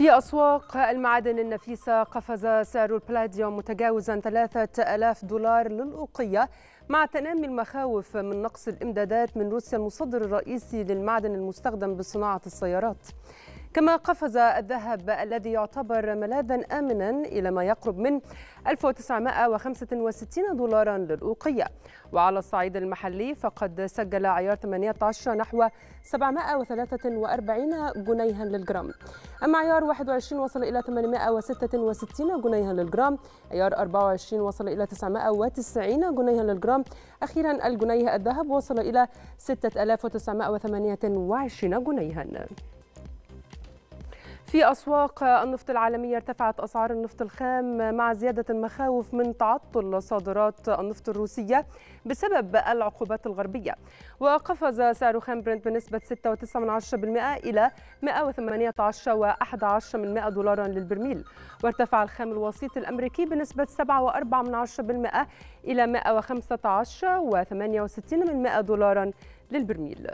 في أسواق المعادن النفيسة قفز سعر البلاديوم متجاوزا 3000 دولار للأوقية مع تنامي المخاوف من نقص الإمدادات من روسيا المصدر الرئيسي للمعدن المستخدم بصناعة السيارات كما قفز الذهب الذي يعتبر ملاذا آمنا إلى ما يقرب من 1965 دولارا للأوقية وعلى الصعيد المحلي فقد سجل عيار 18 نحو 743 جنيها للجرام أما عيار 21 وصل إلى 866 جنيها للجرام عيار 24 وصل إلى 990 جنيها للجرام أخيرا الجنيه الذهب وصل إلى 6928 جنيها في أسواق النفط العالمية ارتفعت أسعار النفط الخام مع زيادة المخاوف من تعطل صادرات النفط الروسية بسبب العقوبات الغربية وقفز سعر خام برنت بنسبة 6.9% إلى 118.11 دولارا للبرميل وارتفع الخام الوسيط الأمريكي بنسبة 7.4% إلى 115.68 دولارا للبرميل